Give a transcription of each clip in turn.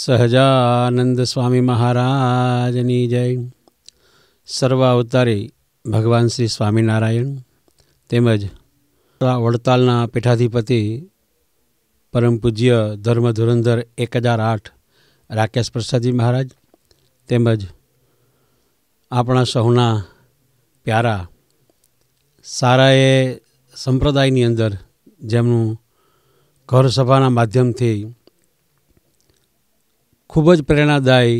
સહજાનંદ સ્વામી મહારાજની જય સર્વાવતારી ભગવાન શ્રી સ્વામિનારાયણ તેમજ વડતાલના પીઠાધિપતિ પરમ પૂજ્ય ધર્મ ધુરંધર એક હજાર આઠ રાકેશ પ્રસાદજી મહારાજ તેમજ આપણા સૌના પ્યારા સારાએ સંપ્રદાયની અંદર જેમનું ઘર સભાના માધ્યમથી ખૂબ જ પ્રેરણાદાયી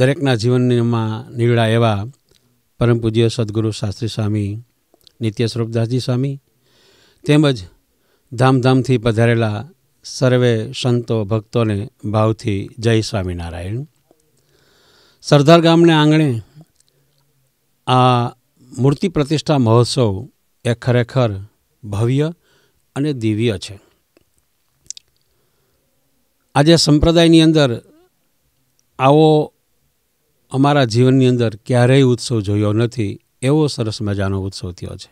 દરેકના જીવનમાં નીવડા એવા પરમ પૂજ્ય સદગુરુ શાસ્ત્રી સ્વામી નિત્ય સ્વરૂપદાસજી સ્વામી તેમજ ધામધામથી પધારેલા સર્વે સંતો ભક્તોને ભાવથી જય સ્વામિનારાયણ સરદાર ગામને આંગણે આ મૂર્તિ પ્રતિષ્ઠા મહોત્સવ એ ખરેખર ભવ્ય અને દિવ્ય છે આજે સંપ્રદાયની અંદર આવો અમારા જીવનની અંદર ક્યારેય ઉત્સવ જોયો નથી એવો સરસ મજાનો ઉત્સવ થયો છે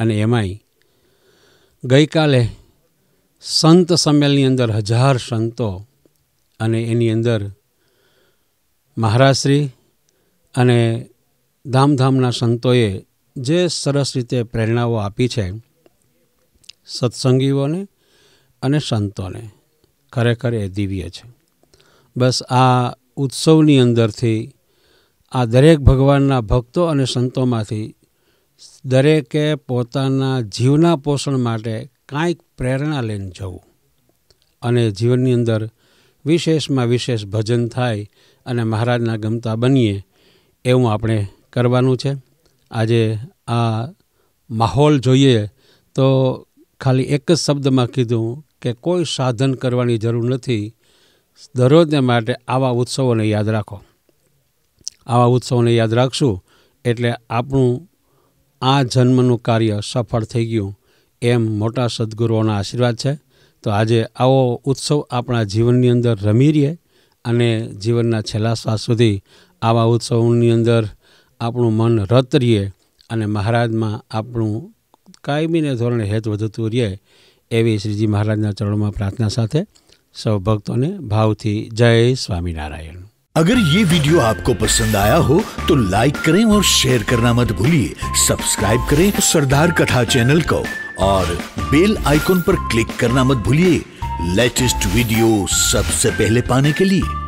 અને એમાંય ગઈકાલે સંત સંમેલની અંદર હજાર સંતો અને એની અંદર મહારાજશ્રી અને ધામધામના સંતોએ જે સરસ રીતે પ્રેરણાઓ આપી છે સત્સંગીઓને અને સંતોને ખરેખર એ દિવ્ય છે બસ આ ઉત્સવની અંદરથી આ દરેક ભગવાનના ભક્તો અને સંતોમાંથી દરેકે પોતાના જીવના પોષણ માટે કાંઈક પ્રેરણા લઈને જવું અને જીવનની અંદર વિશેષમાં વિશેષ ભજન થાય અને મહારાજના ગમતા બનીએ એવું આપણે કરવાનું છે આજે આ માહોલ જોઈએ તો ખાલી એક જ શબ્દમાં કીધું કે કોઈ સાધન કરવાની જરૂર નથી દરરોજને માટે આવા ઉત્સવોને યાદ રાખો આવા ઉત્સવોને યાદ રાખશું એટલે આપણું આ જન્મનું કાર્ય સફળ થઈ ગયું એમ મોટા સદગુરુઓના આશીર્વાદ છે તો આજે આવો ઉત્સવ આપણા જીવનની અંદર રમી રહીએ અને જીવનના છેલ્લા શ્વાસ સુધી આવા ઉત્સવની અંદર આપણું મન રત રહીએ અને મહારાજમાં આપણું કાયમીને ધોરણે હેત વધતું રહીએ એવી શ્રીજી મહારાજના ચરણોમાં પ્રાર્થના સાથે સૌ ભક્તોને ભાવથી જય સ્વામિનારાયણ अगर ये वीडियो आपको पसंद आया हो तो लाइक करें और शेयर करना मत भूलिए सब्सक्राइब करें सरदार कथा चैनल को और बेल आइकॉन पर क्लिक करना मत भूलिए लेटेस्ट वीडियो सबसे पहले पाने के लिए